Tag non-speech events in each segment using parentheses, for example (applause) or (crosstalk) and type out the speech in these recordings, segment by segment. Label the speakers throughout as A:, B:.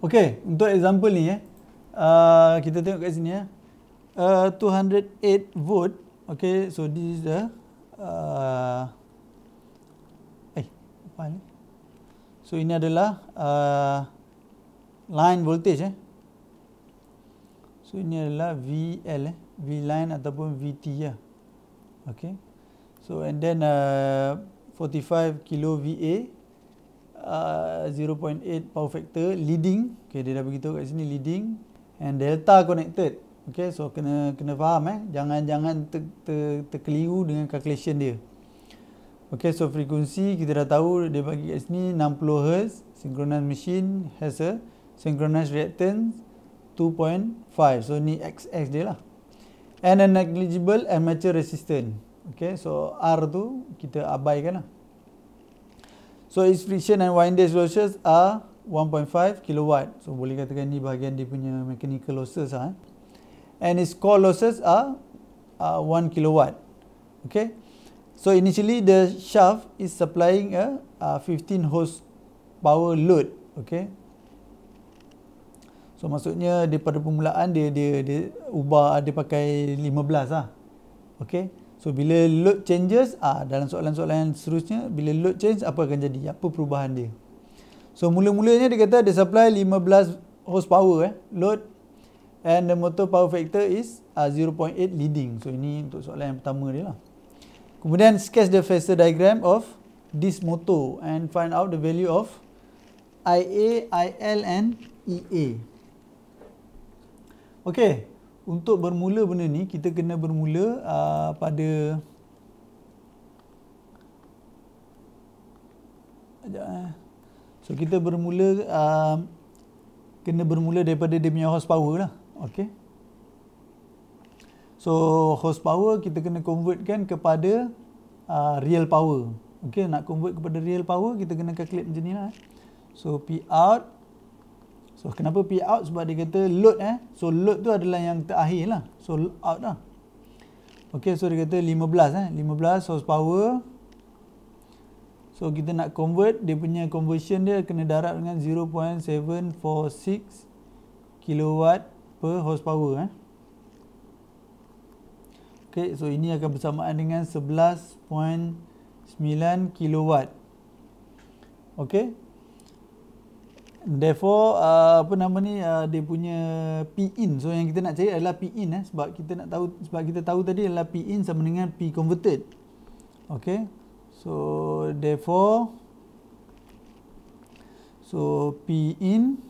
A: Okey, untuk example ni eh. Uh, kita tengok kat sini eh. Uh, 208 volt. Okey, so this is the uh, eh apa ni? So ini adalah uh, line voltage eh. So ini adalah VL eh. V line ataupun VT ya. Yeah. Okey. So and then uh, 45 kilo VA 0.8 uh, power factor leading okey dia dah begitu kat sini leading and delta connected okey so kena kena faham eh jangan jangan ter, ter, terkeliru dengan calculation dia okey so frekuensi kita dah tahu dia bagi kat sini 60 hertz synchronous machine has a synchronous reactance 2.5 so ni xx dia lah and a negligible armature resistance okey so r tu kita abaikan lah So, its friction and windage losses are 1.5 kilowatt. So, boleh katakan ni bahagian dia punya mechanical losses. ah. And its core losses are uh, 1 kilowatt. Okay. So, initially the shaft is supplying a, a 15 horse power load. Okay. So, maksudnya daripada permulaan dia, dia, dia ubah, dia pakai 15 lah. Ha. Okay. So bila load changes ah dalam soalan-soalan yang seterusnya bila load change apa akan jadi? Apa perubahan dia? So mula-mulanya dia kata dia supply 15 horsepower eh load and the motor power factor is uh, ah, 0.8 leading. So ini untuk soalan yang pertama dia lah. Kemudian sketch the phasor diagram of this motor and find out the value of IA, IL and EA. Okay untuk bermula benda ni kita kena bermula uh, pada Sekejap, eh. So kita bermula uh, kena bermula daripada dia punya horsepower lah. Okay. So power kita kena convertkan kepada uh, real power. Okay, nak convert kepada real power kita kena calculate macam ni lah, Eh. So P out So kenapa P out sebab dia kata load eh. So load tu adalah yang terakhir lah. So out lah. Okay so dia kata 15 eh. 15 source power. So kita nak convert. Dia punya conversion dia kena darab dengan 0.746 kilowatt per horsepower eh. Okay so ini akan bersamaan dengan 11.9 kilowatt. Okay therefore uh, apa nama ni uh, dia punya P in so yang kita nak cari adalah P in eh sebab kita nak tahu sebab kita tahu tadi adalah P in sama dengan P converted okay so therefore so P in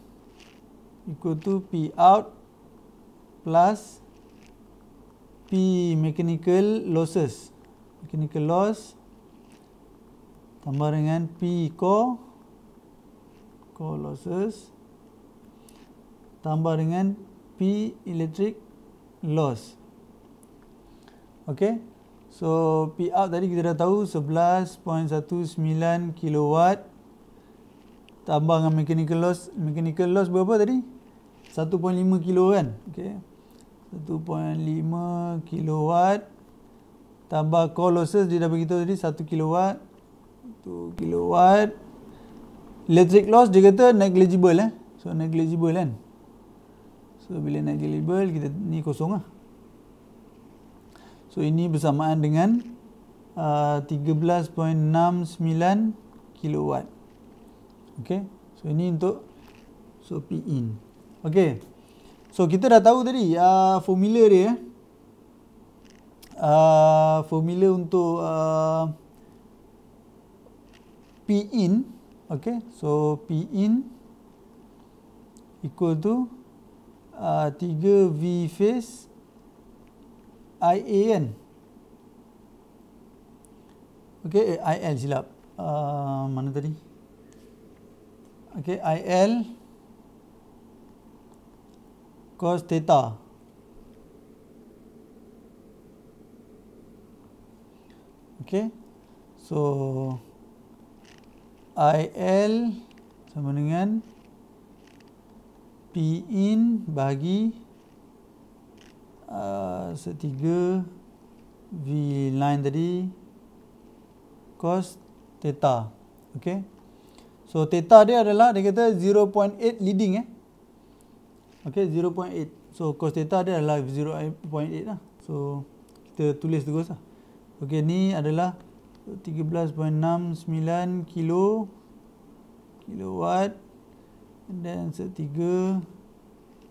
A: equal to P out plus P mechanical losses mechanical loss tambah dengan P core losses tambah dengan P electric loss. Okay. So, P out tadi kita dah tahu 11.19 kW tambah dengan mechanical loss. Mechanical loss berapa tadi? 1.5 kilo kan? Okay. 1.5 kW tambah core losses dia dah beritahu tadi 1 kW 1 kW electric loss dia kata negligible eh so negligible kan so bila negligible kita ni kosong lah so ini bersamaan dengan uh, 13.69 kilowatt okay, so ini untuk so p in okay, so kita dah tahu tadi uh, formula dia eh? uh, formula untuk uh, p in okay so p in equal to uh, tiga uh, v phase i a n okay eh, i l silap uh, mana tadi okay i l cos theta okay so I L sama dengan P in bagi uh, setiga V line tadi cos theta. Okay. So theta dia adalah dia kata 0.8 leading eh. Okay 0.8. So cos theta dia adalah 0.8 lah. So kita tulis terus lah. Okay ni adalah 13.69 kilo kilowatt dan setiga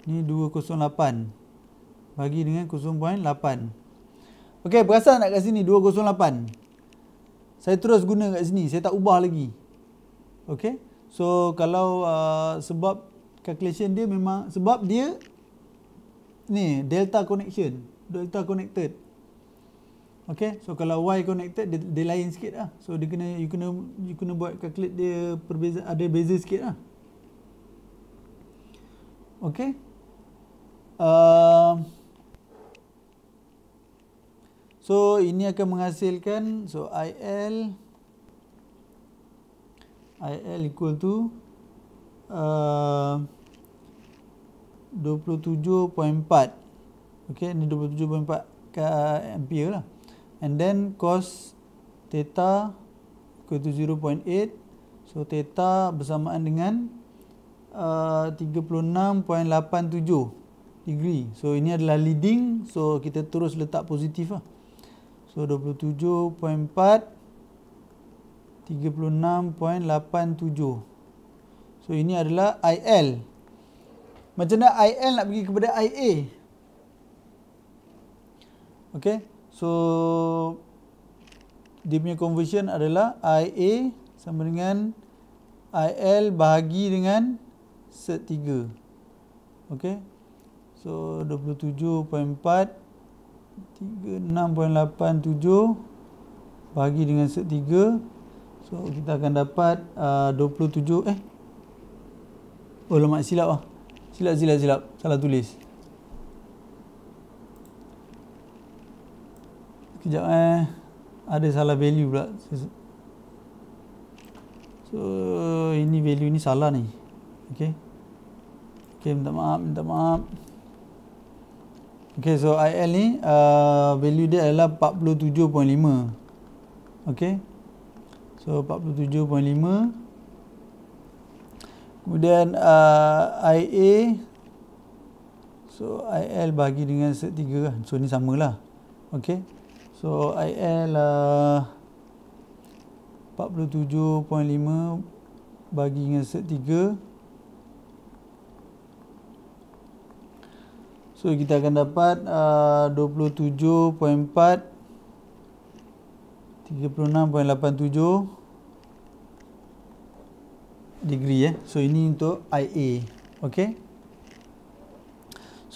A: ni 208 bagi dengan 0.8 ok berasa nak kat sini 208 saya terus guna kat sini saya tak ubah lagi ok so kalau uh, sebab calculation dia memang sebab dia ni delta connection delta connected Okay, so kalau Y connected, dia, dia lain sikit lah. So, dia kena, you kena you kena buat calculate dia perbeza, ada beza sikit lah. Okay. Uh, so, ini akan menghasilkan, so IL IL equal to um, uh, 27.4 Okay, ni 27.4 ke ampere lah and then cos theta equal tu 0.8 so theta bersamaan dengan uh, 36.87 degree so ini adalah leading so kita terus letak positif lah. so 27.4 36.87 So ini adalah IL Macam mana IL nak pergi kepada IA Okay So dia punya conversion adalah IA sama dengan IL bahagi dengan set 3. Okey. So 27.4 36.87 Bagi dengan set 3. So kita akan dapat uh, 27 eh. Oh lemak silap ah. Silap silap silap. Salah tulis. Kejap eh. Ada salah value pula. So, ini value ni salah ni. Okay. Okay, minta maaf, minta maaf. Okay, so IL ni, uh, value dia adalah 47.5. Okay. So, 47.5. Kemudian, uh, IA. So, IL bagi dengan set 3. Kan. So, ni samalah. Okay. So IL uh, 47.5 bagi dengan set 3 So kita akan dapat uh, 27.4 36.87 degree eh so ini untuk IA okey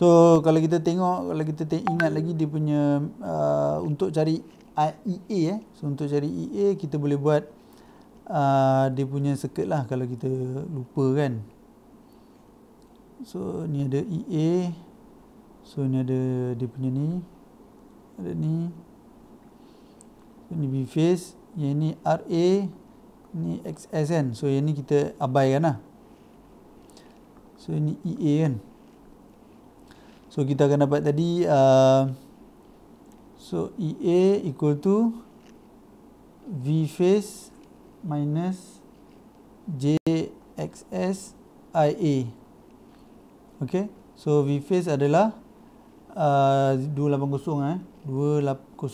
A: So kalau kita tengok, kalau kita te ingat lagi dia punya uh, untuk cari IEA uh, eh. So untuk cari IEA kita boleh buat uh, dia punya circuit lah kalau kita lupa kan. So ni ada IEA. So ni ada dia punya ni. Ada ni. So, ni B phase, yang ni RA, ni XSN, kan. So yang ni kita abaikan lah. So ini EA kan. So kita akan dapat tadi uh, So EA equal to V phase minus JXS IA Okay So V phase adalah uh, 280 eh 208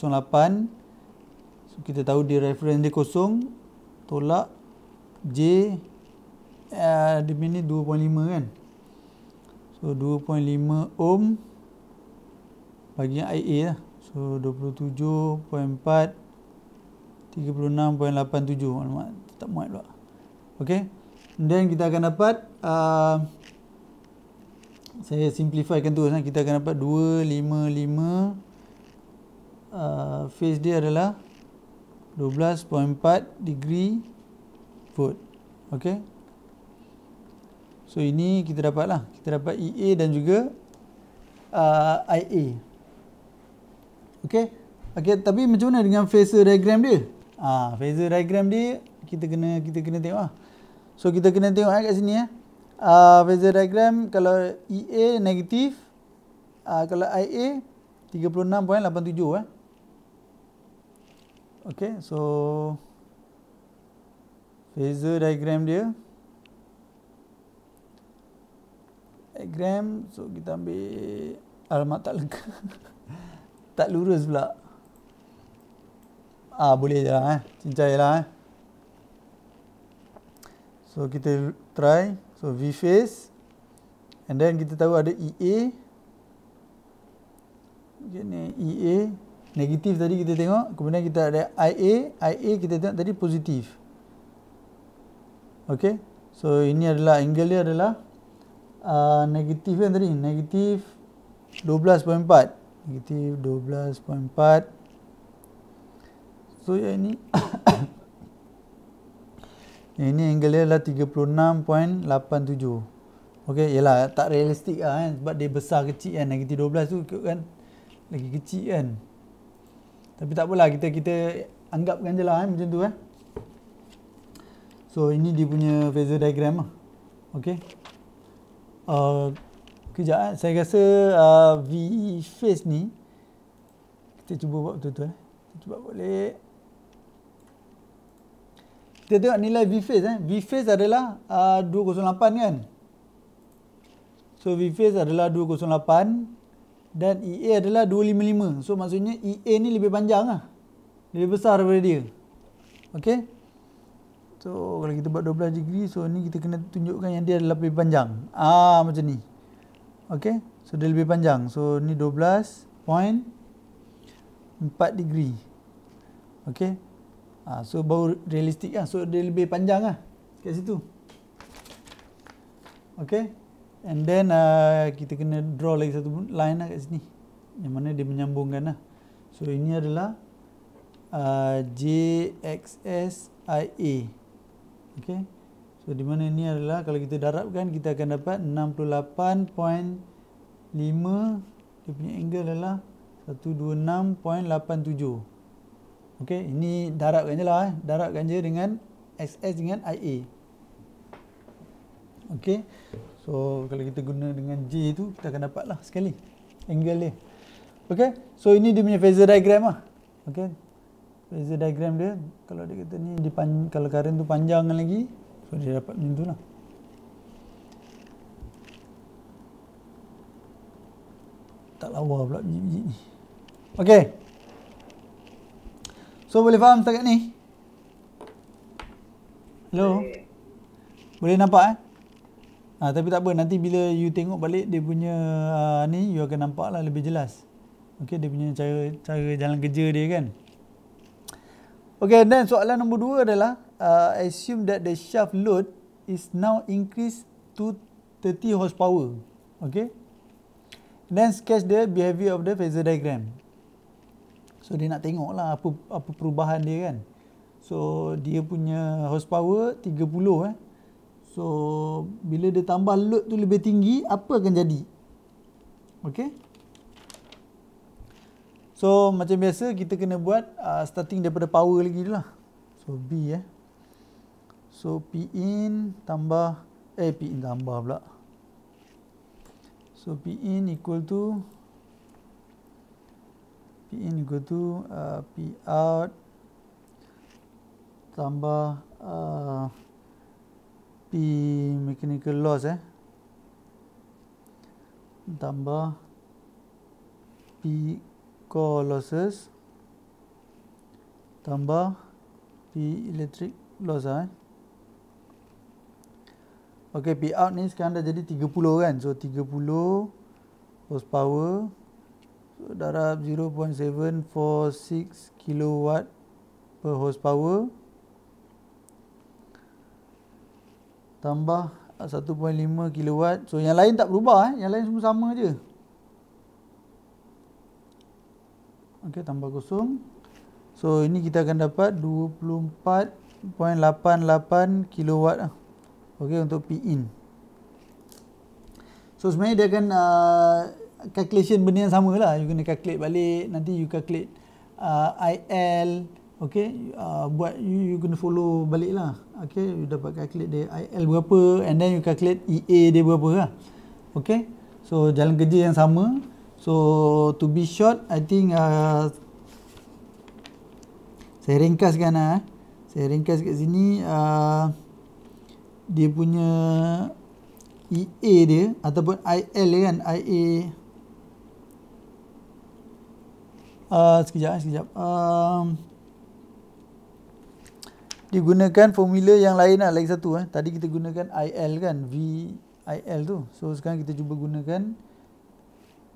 A: So kita tahu dia reference dia kosong Tolak J uh, Dia punya 2.5 kan 2.5 So 2.5 ohm bagi IA lah. So 27.4 36.87 alamat tak muat pula. Okey. Then kita akan dapat uh, saya simplifykan terus kan. kita akan dapat 255 Uh, phase dia adalah 12.4 degree volt okey So ini kita dapat lah Kita dapat EA dan juga uh, IA okay. okay Tapi macam mana dengan phasor diagram dia ha, ah, Phasor diagram dia Kita kena kita kena tengok lah So kita kena tengok lah kat sini ya. Eh. Uh, phasor diagram kalau EA negatif uh, Kalau IA 36.87 eh. Okay so Phasor diagram dia Gram, so kita ambil alamat tak lengkap (laughs) tak lurus pula ah boleh je lah eh cincai lah eh so kita try so v face and then kita tahu ada ea gini ea negatif tadi kita tengok kemudian kita ada ia ia kita tengok tadi positif Okay, so ini adalah angle dia adalah uh, negatif kan tadi negatif 12.4 negatif 12.4 so yang ini (coughs) yang ini angle dia adalah 36.87 Okey, yelah tak realistik lah kan sebab dia besar kecil kan negatif 12 tu kan lagi kecil kan tapi tak takpelah kita kita anggapkan je lah kan, macam tu kan so ini dia punya phasor diagram lah Okey. Uh, kejap eh. Saya rasa uh, V e face ni kita cuba buat betul tu, eh. cuba boleh. Kita tengok nilai V face eh. V face adalah uh, 208 kan? So V face adalah 208 dan EA adalah 255. So maksudnya EA ni lebih panjang lah. Lebih besar daripada dia. Okey. So kalau kita buat 12 degree so ni kita kena tunjukkan yang dia lebih panjang. Ah macam ni. Okey. So dia lebih panjang. So ni 12.4 degree. Okey. Ah so baru realistik ah. So dia lebih panjang ah. Kat situ. Okey. And then uh, kita kena draw lagi satu line lah kat sini. Yang mana dia menyambungkan lah. So ini adalah uh, ah, JXSIA. Okey. So di mana ni adalah kalau kita darabkan kita akan dapat 68.5 dia punya angle adalah 126.87. Okey, ini darabkan jelah eh. Darabkan je dengan SS dengan IA. Okey. So kalau kita guna dengan J tu kita akan dapat lah sekali angle dia. Okey. So ini dia punya phasor diagram lah. Okey phase diagram dia kalau dia kata ni di pan kalau current tu panjang lagi so dia dapat macam tu lah tak lawa pula ni okay so boleh faham setakat ni hello boleh, boleh nampak eh ha, tapi tak apa nanti bila you tengok balik dia punya uh, ni you akan nampak lah lebih jelas okay dia punya cara cara jalan kerja dia kan Okay, then soalan nombor dua adalah uh, assume that the shaft load is now increased to 30 horsepower. Okay. Then sketch the behavior of the phasor diagram. So dia nak tengok lah apa, apa perubahan dia kan. So dia punya horsepower 30 eh. So bila dia tambah load tu lebih tinggi, apa akan jadi? Okay. So macam biasa kita kena buat uh, starting daripada power lagi dulu lah. So B eh. So P in tambah eh P in tambah pula. So P in equal to P in equal to uh, P out tambah uh, P mechanical loss eh. Tambah P core losses tambah P electric loss eh. ok P out ni sekarang dah jadi 30 kan so 30 horsepower so, darab 0.746 kilowatt per horse power tambah 1.5 kilowatt so yang lain tak berubah eh. yang lain semua sama je Okey, tambah kosong. So, ini kita akan dapat 24.88 kilowatt. Ah. Okey, untuk P-in. So, sebenarnya dia akan uh, calculation benda yang sama lah. You kena calculate balik. Nanti you calculate uh, ah, IL. Okey, uh, buat you, you kena follow balik lah. Okey, you dapat calculate dia IL berapa. And then you calculate EA dia berapa lah. Okey, so jalan kerja yang sama. Okey. So to be short, I think uh, saya ringkaskan lah. Uh, saya ringkas kat sini. Uh, dia punya EA dia ataupun IL kan. IA. Uh, sekejap, eh, sekejap. Uh, um, dia gunakan formula yang lain lah. Lagi satu. Eh. Tadi kita gunakan IL kan. VIL tu. So sekarang kita cuba gunakan.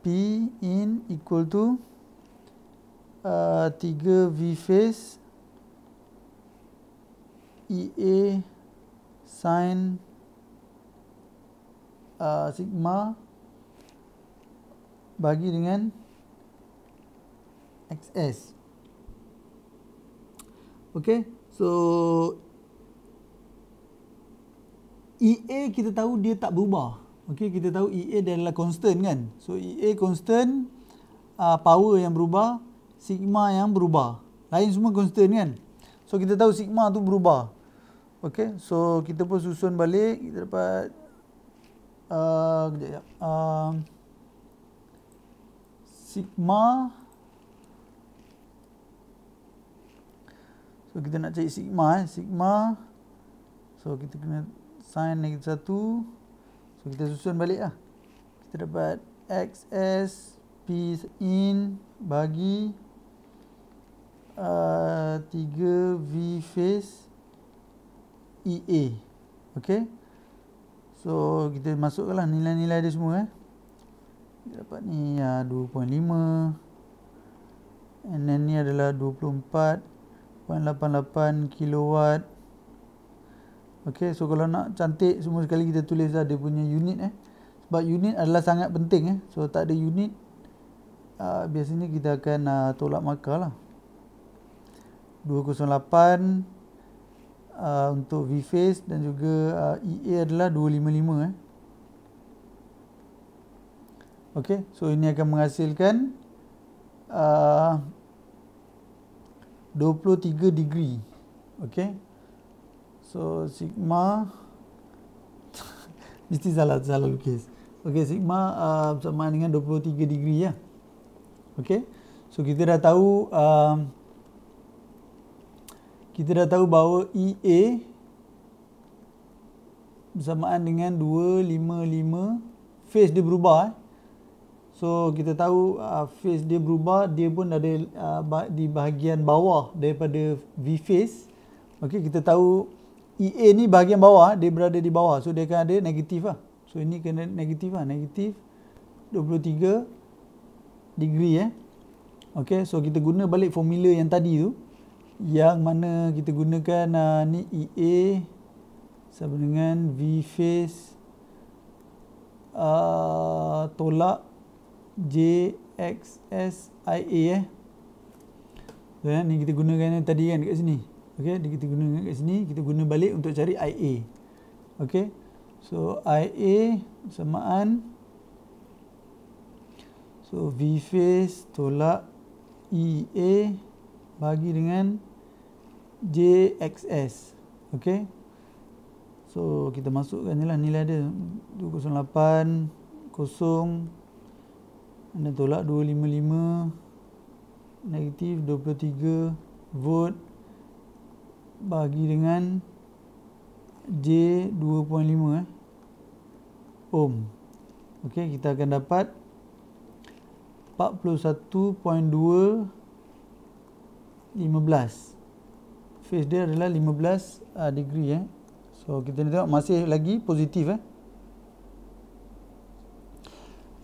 A: P in equal to uh, tiga uh, V phase EA sin uh, sigma bagi dengan XS. Okay, so EA kita tahu dia tak berubah. Okey, kita tahu EA dia adalah constant kan? So EA constant, uh, power yang berubah, sigma yang berubah. Lain semua constant kan? So kita tahu sigma tu berubah. Okey, so kita pun susun balik, kita dapat uh, kejap, kejap. Uh, sigma So kita nak cari sigma eh, sigma. So kita kena sign negatif 1. So kita susun balik lah. Kita dapat X S P in bagi uh, 3 V face e A, Okay. So kita masukkan lah nilai-nilai dia semua eh. Kita dapat ni uh, 2.5. And then ni adalah 24.88 kilowatt Okey, so kalau nak cantik semua sekali kita tulislah dia punya unit eh. Sebab unit adalah sangat penting eh. So tak ada unit uh, biasanya kita akan uh, tolak markah lah. 208 uh, ah, untuk V-face dan juga uh, EA adalah 255 eh. Okey, so ini akan menghasilkan uh, 23 degree. Okey. So sigma, (laughs) mesti salah, salah lukis. Okay, sigma uh, sama dengan 23 degree ya. Okay, so kita dah tahu, uh, kita dah tahu bahawa EA bersamaan dengan 255 phase dia berubah eh. so kita tahu uh, phase dia berubah dia pun ada uh, di bahagian bawah daripada V phase ok kita tahu EA ni bahagian bawah dia berada di bawah so dia akan ada negatif lah so ini kena negatif lah negatif 23 degree eh ok so kita guna balik formula yang tadi tu yang mana kita gunakan uh, ni EA sama dengan V face uh, ah, tolak JXSIA eh. So, eh ni kita gunakan yang tadi kan dekat sini okey kita guna kat sini kita guna balik untuk cari IA okey so IA samaan so V face tolak EA bagi dengan JXS okey so kita masukkan jelah nilai dia 208 kosong anda tolak 255 negatif 23 volt bagi dengan J 2.5 eh. ohm ok kita akan dapat 41.215 phase dia adalah 15 uh, ah, degree eh. so kita ni tengok masih lagi positif eh.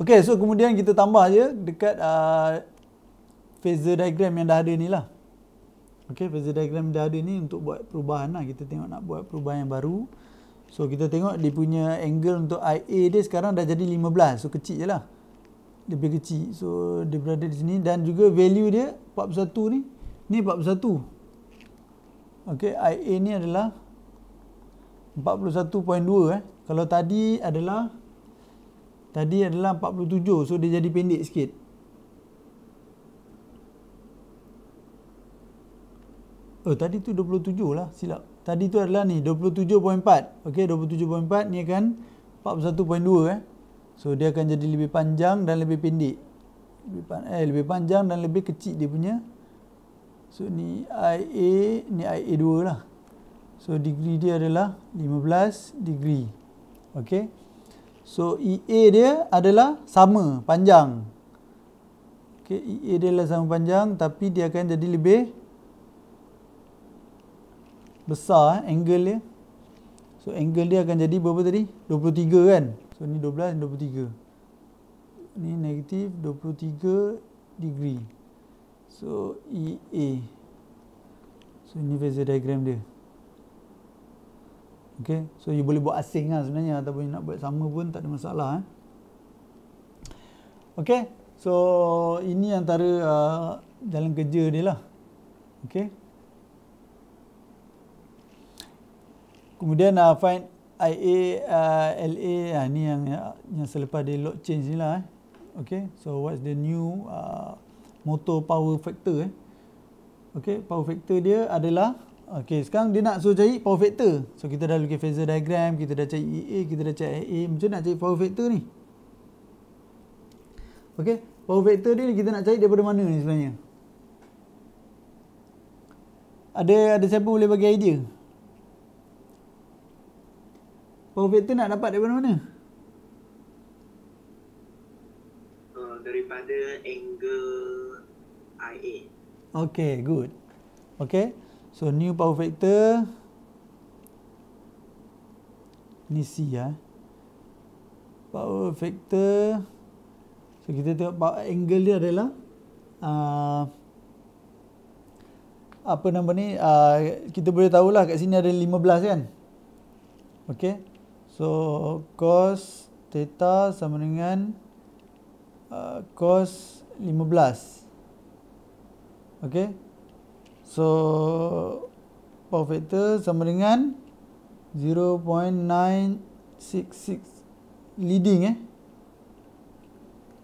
A: ok so kemudian kita tambah je dekat uh, ah, phase diagram yang dah ada ni lah Okay, phase diagram dia ada ni untuk buat perubahan lah. Kita tengok nak buat perubahan yang baru. So, kita tengok dia punya angle untuk IA dia sekarang dah jadi 15. So, kecil je lah. Lebih kecil. So, dia berada di sini. Dan juga value dia 41 ni. Ni 41. Okay, IA ni adalah 41.2 eh. Kalau tadi adalah tadi adalah 47. So, dia jadi pendek sikit. Oh tadi tu 27 lah silap. Tadi tu adalah ni 27.4. Okey 27.4 ni akan 41.2 eh. So dia akan jadi lebih panjang dan lebih pendek. Lebih pan eh lebih panjang dan lebih kecil dia punya. So ni IA ni IA2 lah. So degree dia adalah 15 degree. Okey. So EA dia adalah sama panjang. Okey EA dia adalah sama panjang tapi dia akan jadi lebih besar eh, angle dia. So angle dia akan jadi berapa tadi? 23 kan? So ni 12 dan 23. Ni negatif 23 degree. So EA. So ini phasor diagram dia. Okay. So you boleh buat asing lah sebenarnya. Ataupun nak buat sama pun tak ada masalah. Eh. Okay. So ini antara uh, dalam kerja dia lah. Okay. Kemudian uh, find IA uh, LA uh, ni yang yang selepas dia load change ni lah eh. Okay, so what's the new uh, motor power factor eh? Okay, power factor dia adalah Okay, sekarang dia nak suruh cari power factor So kita dah lukis phasor diagram, kita dah cari EA, kita dah cari IA Macam nak cari power factor ni? Okay, power factor ni kita nak cari daripada mana ni sebenarnya? Ada ada siapa boleh bagi idea? Profit tu nak dapat daripada mana? Uh, daripada angle IA. Okay, good. Okay, so new power factor. Ni C ya. Eh. Power factor. So kita tengok angle dia adalah. Uh, apa nama ni? Uh, kita boleh tahulah kat sini ada 15 kan? Okay. So cos theta sama dengan uh, cos 15. Okay. So power factor sama dengan 0.966 leading eh.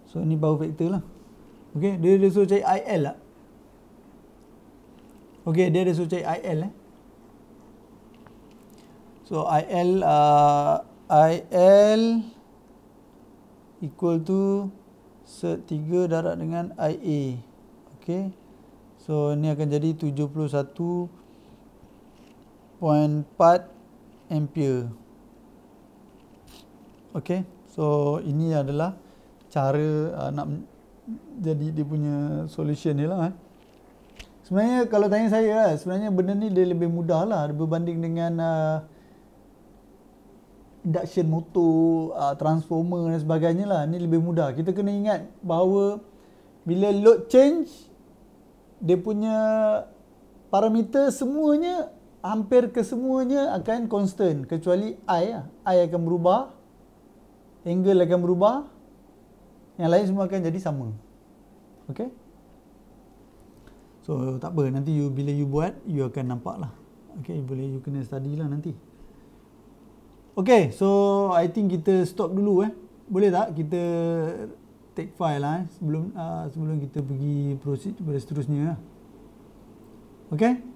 A: So ni power factor lah. Okay. Dia, dia suruh cari IL lah. Okay. Dia, dia suruh cari IL eh. So IL uh, IL equal to cert 3 darat dengan IA. okay. So ini akan jadi 71.4 ampere. okay. So ini adalah cara uh, nak jadi dia punya solution ni lah eh. Sebenarnya kalau tanya saya lah, sebenarnya benda ni dia lebih mudah lah berbanding dengan uh, induction motor, uh, transformer dan sebagainya lah. Ini lebih mudah. Kita kena ingat bahawa bila load change, dia punya parameter semuanya hampir kesemuanya akan constant kecuali I lah. I akan berubah angle akan berubah yang lain semua akan jadi sama Okay? so tak apa nanti you bila you buat you akan nampak lah Okay, boleh you kena study lah nanti Okay, so I think kita stop dulu eh. Boleh tak kita take file lah eh? sebelum uh, sebelum kita pergi proceed kepada seterusnya. Okay.